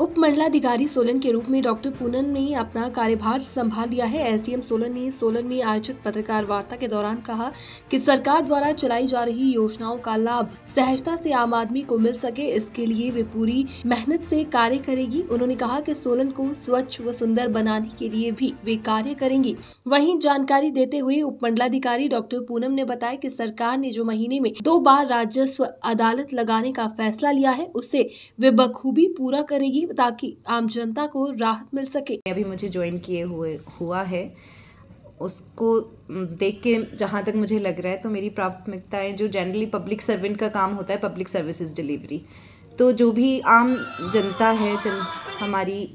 उपमंडलाधिकारी सोलन के रूप में डॉक्टर पूनम ने अपना कार्यभार संभाल लिया है एसडीएम सोलन ने सोलन में आयोजित पत्रकार वार्ता के दौरान कहा कि सरकार द्वारा चलाई जा रही योजनाओं का लाभ सहजता से आम आदमी को मिल सके इसके लिए वे पूरी मेहनत से कार्य करेगी उन्होंने कहा कि सोलन को स्वच्छ व सुंदर बनाने के लिए भी वे कार्य करेंगी वही जानकारी देते हुए उपमंडलाधिकारी डॉक्टर पूनम ने बताया की सरकार ने जो महीने में दो बार राजस्व अदालत लगाने का फैसला लिया है उसे वे बखूबी पूरा करेगी ताकि आम जनता को राहत मिल सके अभी मुझे ज्वाइन किए हुए हुआ है उसको देख के जहाँ तक मुझे लग रहा है तो मेरी प्राथमिकताएं जो जनरली पब्लिक सर्वेंट का काम होता है पब्लिक सर्विसेज डिलीवरी तो जो भी आम जनता है जन, हमारी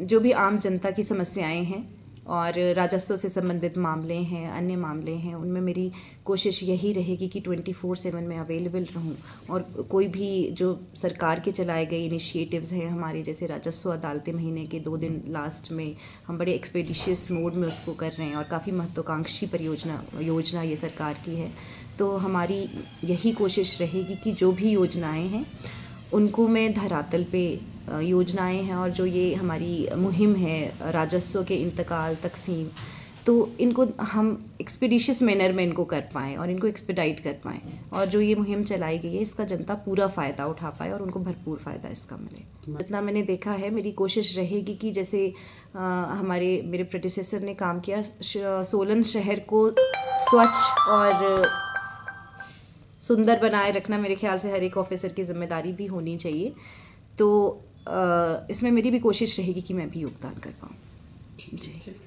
जो भी आम जनता की समस्याएं हैं और राजस्व से संबंधित मामले हैं अन्य मामले हैं उनमें मेरी कोशिश यही रहेगी कि ट्वेंटी फोर सेवन में अवेलेबल रहूँ और कोई भी जो सरकार के चलाए गए इनिशिएटिव्स हैं हमारे जैसे राजस्व अदालतें महीने के दो दिन लास्ट में हम बड़े एक्सपेडिशियस मोड में उसको कर रहे हैं और काफ़ी महत्वाकांक्षी परियोजना योजना ये सरकार की है तो हमारी यही कोशिश रहेगी कि जो भी योजनाएँ हैं उनको मैं धरातल पे योजनाएं हैं और जो ये हमारी मुहिम है राजस्व के इंतकाल तकसीम तो इनको हम एक्सपीडिशियस मैनर में इनको कर पाएँ और इनको एक्सपेडाइट कर पाएँ और जो ये मुहिम चलाई गई है इसका जनता पूरा फ़ायदा उठा पाए और उनको भरपूर फ़ायदा इसका मिले जितना मैंने देखा है मेरी कोशिश रहेगी कि जैसे आ, हमारे मेरे प्रोटेसेसर ने काम किया सोलन शहर को स्वच्छ और सुंदर बनाए रखना मेरे ख्याल से हर एक ऑफिसर की जिम्मेदारी भी होनी चाहिए तो इसमें मेरी भी कोशिश रहेगी कि मैं भी योगदान कर पाऊँ जी